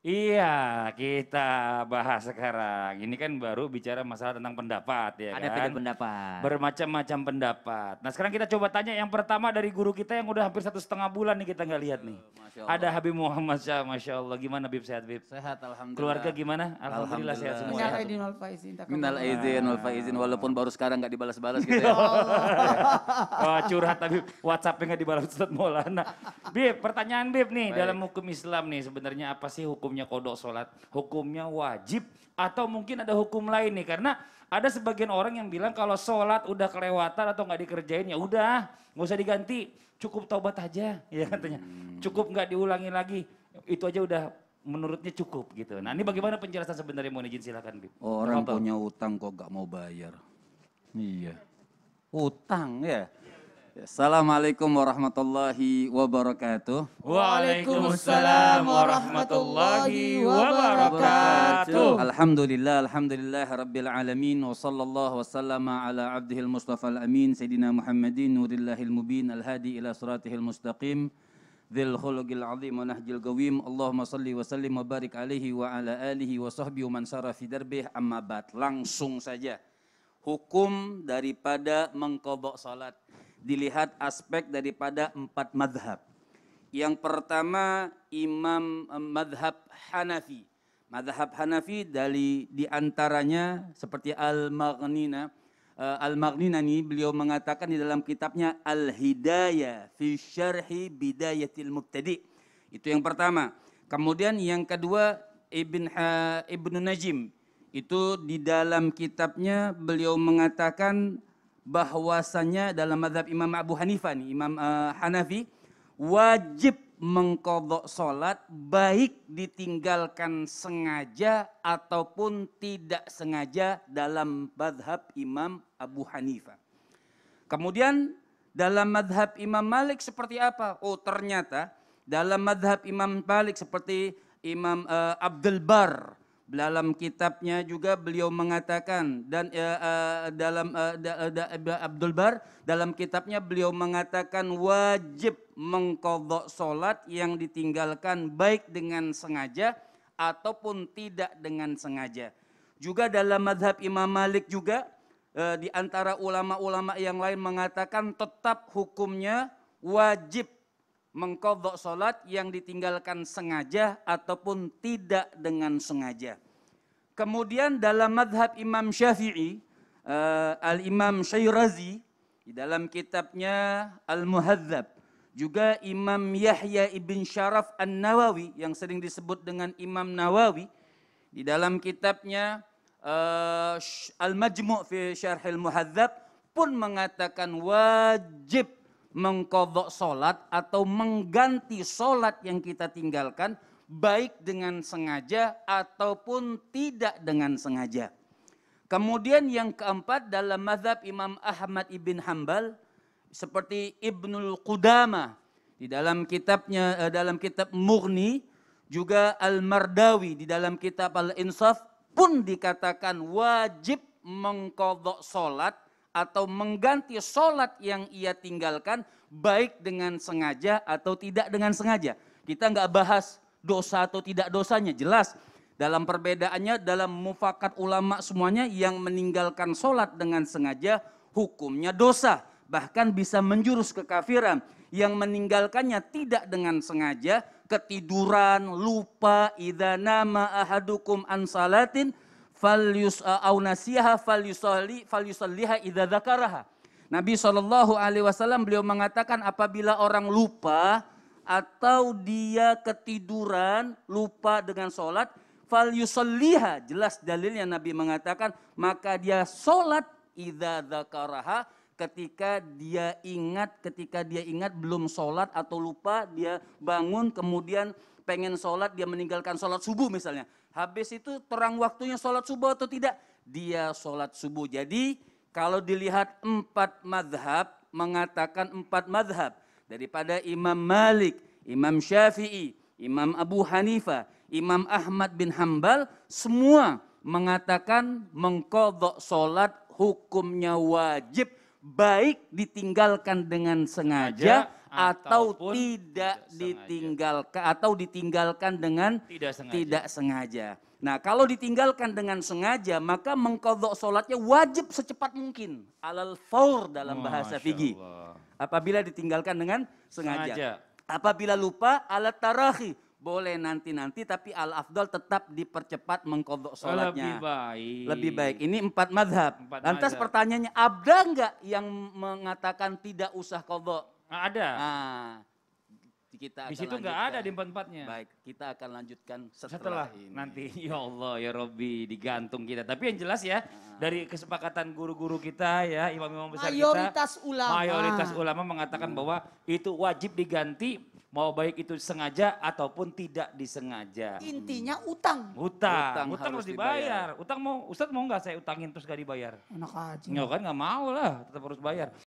Iya, kita bahas sekarang. Ini kan baru bicara masalah tentang pendapat ya Ada kan. Ada pendapat. Bermacam-macam pendapat. Nah sekarang kita coba tanya yang pertama dari guru kita yang udah hampir satu setengah bulan nih kita nggak lihat nih. Eh, Ada Habib Muhammad Syah, Masya Allah. Gimana Bib, sehat Bib? Sehat, Alhamdulillah. Keluarga gimana? Alhamdulillah, Alhamdulillah. sehat semua. Minal aidin wal faizin. Minal aidin wal faizin, ah. walaupun baru sekarang nggak dibalas-balas gitu ya. ya Wah oh, curhat Habib, Whatsappnya nggak dibalas Ustaz Maulana. Bib, pertanyaan Bib nih Baik. dalam hukum Islam nih sebenarnya apa sih hukum hukumnya kodok sholat, hukumnya wajib, atau mungkin ada hukum lain nih. Karena ada sebagian orang yang bilang kalau sholat udah kelewatan atau nggak dikerjain ya udah nggak usah diganti, cukup taubat aja ya katanya. Hmm. Cukup nggak diulangi lagi, itu aja udah menurutnya cukup gitu. Nah ini bagaimana penjelasan sebenarnya mau izin silakan Bib. Oh, orang Kenapa? punya utang kok gak mau bayar. Iya. Utang ya. Assalamualaikum warahmatullahi wabarakatuh. Waalaikumsalam warahmatullahi wabarakatuh. Alhamdulillah, alhamdulillah rabbil alamin wa sallallahu wa sallama ala abdihil mustafa al-amin sayyidina Muhammadin nurillahil mubin al-hadi ila suratihil mustaqim dzil khuluqil azim wa nahjil qawim. Allahumma salli wa sallim wa barik alaihi wa ala alihi wa sahbihi fi darbih amma Langsung saja hukum daripada mengkobok salat dilihat aspek daripada empat madhab. Yang pertama imam eh, madhab Hanafi. Madhab Hanafi dari diantaranya seperti Al-Maghnina. Eh, Al-Maghnina ini beliau mengatakan di dalam kitabnya Al-Hidayah fi Syarhi Bidayatil Mubtadi. Itu yang pertama. Kemudian yang kedua Ibn, ha, Ibn Najim. Itu di dalam kitabnya beliau mengatakan bahwasanya dalam mazhab Imam Abu Hanifah nih, Imam uh, Hanafi wajib mengkodok sholat baik ditinggalkan sengaja ataupun tidak sengaja dalam madhab Imam Abu Hanifah. Kemudian dalam madhab Imam Malik seperti apa? Oh ternyata dalam madhab Imam Malik seperti Imam uh, Abdul Bar dalam kitabnya juga beliau mengatakan dan uh, dalam uh, da, da, Abdul Bar dalam kitabnya beliau mengatakan wajib mengkodok solat yang ditinggalkan baik dengan sengaja ataupun tidak dengan sengaja. Juga dalam madhab Imam Malik juga uh, di antara ulama-ulama yang lain mengatakan tetap hukumnya wajib mengkodok sholat yang ditinggalkan sengaja ataupun tidak dengan sengaja. Kemudian dalam madhab Imam Syafi'i, uh, Al-Imam Syairazi, di dalam kitabnya Al-Muhadzab, juga Imam Yahya ibn Syaraf An-Nawawi yang sering disebut dengan Imam Nawawi, di dalam kitabnya uh, Al-Majmu' fi Syarhil Muhadzab pun mengatakan wajib mengkodok sholat atau mengganti sholat yang kita tinggalkan baik dengan sengaja ataupun tidak dengan sengaja. Kemudian yang keempat dalam mazhab Imam Ahmad ibn Hambal seperti Ibnul Qudama di dalam kitabnya eh, dalam kitab Murni juga Al-Mardawi di dalam kitab Al-Insaf pun dikatakan wajib mengkodok sholat atau mengganti sholat yang ia tinggalkan baik dengan sengaja atau tidak dengan sengaja. Kita nggak bahas dosa atau tidak dosanya, jelas dalam perbedaannya dalam mufakat ulama semuanya yang meninggalkan sholat dengan sengaja hukumnya dosa bahkan bisa menjurus kekafiran yang meninggalkannya tidak dengan sengaja ketiduran lupa idha nama ahadukum ansalatin, au nasiha Nabi Shallallahu alaihi wasallam beliau mengatakan apabila orang lupa atau dia ketiduran lupa dengan sholat jelas dalilnya Nabi mengatakan maka dia sholat idza ketika dia ingat ketika dia ingat belum sholat atau lupa dia bangun kemudian pengen sholat dia meninggalkan sholat subuh misalnya Habis itu terang waktunya sholat subuh atau tidak? Dia sholat subuh. Jadi kalau dilihat empat madhab, mengatakan empat madhab. Daripada Imam Malik, Imam Syafi'i, Imam Abu Hanifa, Imam Ahmad bin Hambal, semua mengatakan mengkodok sholat hukumnya wajib. Baik ditinggalkan dengan sengaja, atau tidak ditinggalkan atau ditinggalkan dengan tidak sengaja. tidak sengaja. Nah, kalau ditinggalkan dengan sengaja, maka mengkodok sholatnya wajib secepat mungkin. Alal faur dalam bahasa fikih. Apabila ditinggalkan dengan sengaja. sengaja. Apabila lupa, alat tarahi boleh nanti-nanti tapi al afdol tetap dipercepat mengkodok sholatnya. Lebih baik. Lebih baik. Ini empat madhab. Empat Lantas madhab. pertanyaannya, ada enggak yang mengatakan tidak usah kodok? Nah, ada. Nah, kita di situ nggak ada di empat-empatnya. Baik, kita akan lanjutkan setelah, setelah ini. nanti. Ya Allah, ya Robi, digantung kita. Tapi yang jelas ya, nah. dari kesepakatan guru-guru kita ya, imam-imam besar mayoritas kita. Mayoritas ulama. Mayoritas ulama mengatakan hmm. bahwa itu wajib diganti mau baik itu sengaja ataupun tidak disengaja. Intinya utang. Hmm. Utang, utang, utang harus, harus dibayar. dibayar. Utang mau, Ustadz mau nggak saya utangin terus gak dibayar? Enak aja. Nggak ya kan nggak mau lah, tetap harus bayar.